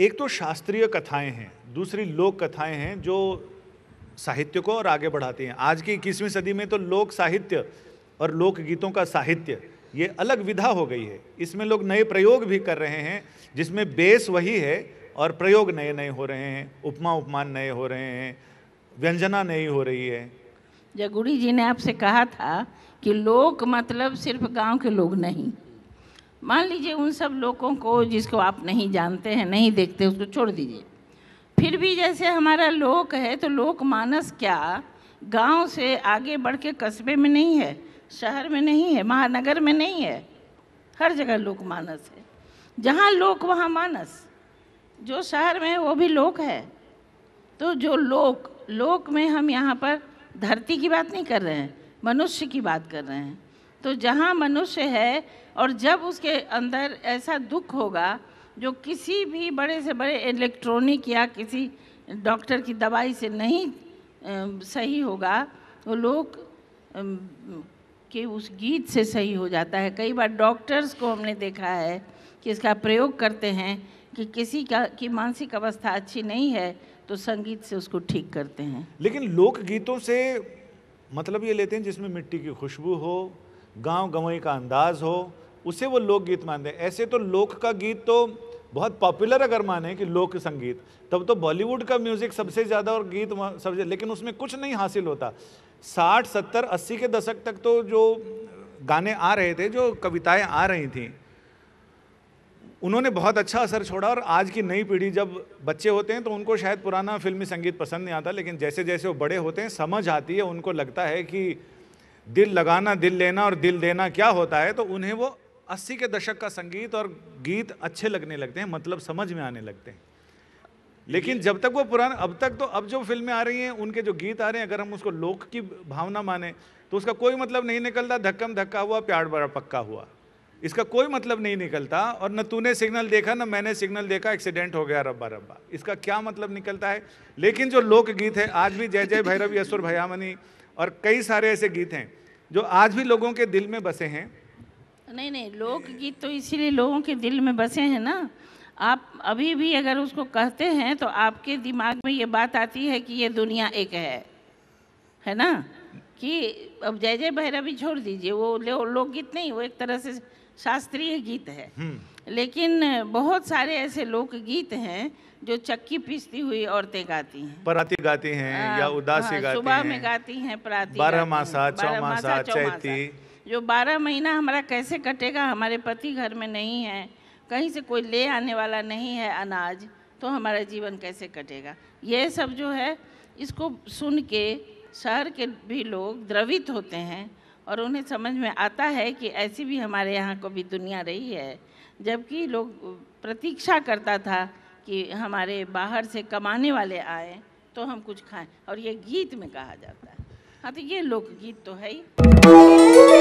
एक तो शास्त्रीय कथाएं हैं दूसरी लोक कथाएं हैं जो साहित्य को और आगे बढ़ाती हैं आज की इक्कीसवीं सदी में तो लोक साहित्य और लोकगीतों का साहित्य ये अलग विधा हो गई है इसमें लोग नए प्रयोग भी कर रहे हैं जिसमें बेस वही है और प्रयोग नए नए हो रहे हैं उपमा उपमान नए हो रहे हैं व्यंजना नई हो रही है जगुड़ी जी ने आपसे कहा था कि लोक मतलब सिर्फ गांव के लोग नहीं मान लीजिए उन सब लोगों को जिसको आप नहीं जानते हैं नहीं देखते उसको छोड़ दीजिए फिर भी जैसे हमारा लोक है तो लोक मानस क्या गांव से आगे बढ़ के कस्बे में नहीं है शहर में नहीं है महानगर में नहीं है हर जगह लोक मानस है जहाँ लोक वहाँ मानस जो शहर में है वो भी लोक है तो जो लोक लोक में हम यहाँ पर धरती की बात नहीं कर रहे हैं मनुष्य की बात कर रहे हैं तो जहाँ मनुष्य है और जब उसके अंदर ऐसा दुख होगा जो किसी भी बड़े से बड़े इलेक्ट्रॉनिक या किसी डॉक्टर की दवाई से नहीं सही होगा वो लोग के उस गीत से सही हो जाता है कई बार डॉक्टर्स को हमने देखा है कि इसका प्रयोग करते हैं कि किसी का की मानसिक अवस्था अच्छी नहीं है तो संगीत से उसको ठीक करते हैं लेकिन लोक गीतों से मतलब ये लेते हैं जिसमें मिट्टी की खुशबू हो गांव गंवई का अंदाज हो उसे वो लोकगीत मानते हैं ऐसे तो लोक का गीत तो बहुत पॉपुलर अगर माने कि लोक संगीत तब तो बॉलीवुड का म्यूज़िक सबसे ज़्यादा और गीत सबसे लेकिन उसमें कुछ नहीं हासिल होता साठ सत्तर अस्सी के दशक तक तो जो गाने आ रहे थे जो कविताएं आ रही थी उन्होंने बहुत अच्छा असर छोड़ा और आज की नई पीढ़ी जब बच्चे होते हैं तो उनको शायद पुराना फिल्मी संगीत पसंद नहीं आता लेकिन जैसे जैसे वो बड़े होते हैं समझ आती है उनको लगता है कि दिल लगाना दिल लेना और दिल देना क्या होता है तो उन्हें वो अस्सी के दशक का संगीत और गीत अच्छे लगने लगते हैं मतलब समझ में आने लगते हैं लेकिन जब तक वो पुराना अब तक तो अब जो फिल्में आ रही हैं उनके जो गीत आ रहे हैं अगर हम उसको लोक की भावना माने तो उसका कोई मतलब नहीं निकलता धक्कम धक्का हुआ प्यार बड़ा पक्का हुआ इसका कोई मतलब नहीं निकलता और न तूने सिग्नल देखा न मैंने सिग्नल देखा एक्सीडेंट हो गया रब्बा रब्बा इसका क्या मतलब निकलता है लेकिन जो लोक गीत है आज भी जय जय भैरव यसुर भयामनी और कई सारे ऐसे गीत हैं जो आज भी लोगों के दिल में बसे हैं नहीं नहीं लोकगीत तो इसीलिए लोगों के दिल में बसे हैं ना आप अभी भी अगर उसको कहते हैं तो आपके दिमाग में ये बात आती है कि ये दुनिया एक है है ना कि अब जय जय भैरवी छोड़ दीजिए वो लोकगीत नहीं वो एक तरह से शास्त्रीय गीत है हम्म। लेकिन बहुत सारे ऐसे लोकगीत हैं जो चक्की पीसती हुई औरतें गाती हैं पराती गाती हैं हाँ, या उदासी हाँ, गाती हैं सुबह में गाती हैं पराती बारह मासा चौमासा चैती जो बारह महीना हमारा कैसे कटेगा हमारे पति घर में नहीं है कहीं से कोई ले आने वाला नहीं है अनाज तो हमारा जीवन कैसे कटेगा ये सब जो है इसको सुन के शहर के भी लोग द्रवित होते हैं और उन्हें समझ में आता है कि ऐसी भी हमारे यहाँ को भी दुनिया रही है जबकि लोग प्रतीक्षा करता था कि हमारे बाहर से कमाने वाले आए तो हम कुछ खाएं और ये गीत में कहा जाता है हाँ तो ये लोकगीत तो है ही